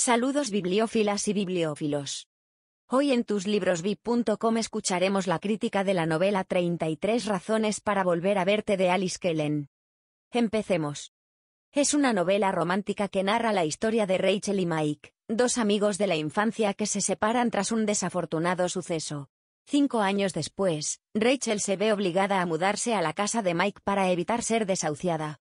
Saludos bibliófilas y bibliófilos. Hoy en tuslibrosvip.com escucharemos la crítica de la novela 33 razones para volver a verte de Alice Kellen. Empecemos. Es una novela romántica que narra la historia de Rachel y Mike, dos amigos de la infancia que se separan tras un desafortunado suceso. Cinco años después, Rachel se ve obligada a mudarse a la casa de Mike para evitar ser desahuciada.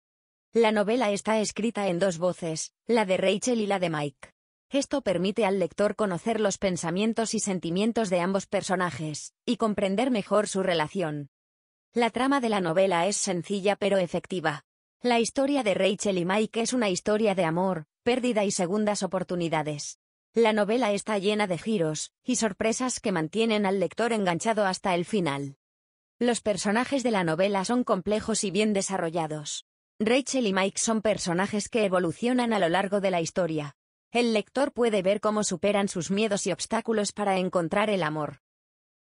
La novela está escrita en dos voces, la de Rachel y la de Mike. Esto permite al lector conocer los pensamientos y sentimientos de ambos personajes, y comprender mejor su relación. La trama de la novela es sencilla pero efectiva. La historia de Rachel y Mike es una historia de amor, pérdida y segundas oportunidades. La novela está llena de giros, y sorpresas que mantienen al lector enganchado hasta el final. Los personajes de la novela son complejos y bien desarrollados. Rachel y Mike son personajes que evolucionan a lo largo de la historia, el lector puede ver cómo superan sus miedos y obstáculos para encontrar el amor.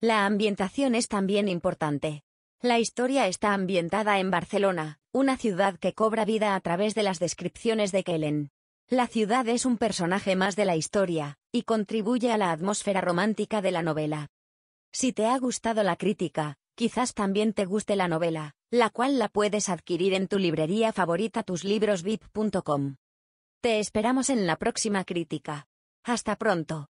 La ambientación es también importante. La historia está ambientada en Barcelona, una ciudad que cobra vida a través de las descripciones de Kellen. La ciudad es un personaje más de la historia, y contribuye a la atmósfera romántica de la novela. Si te ha gustado la crítica, quizás también te guste la novela, la cual la puedes adquirir en tu librería favorita tuslibros.vip.com. Te esperamos en la próxima crítica. Hasta pronto.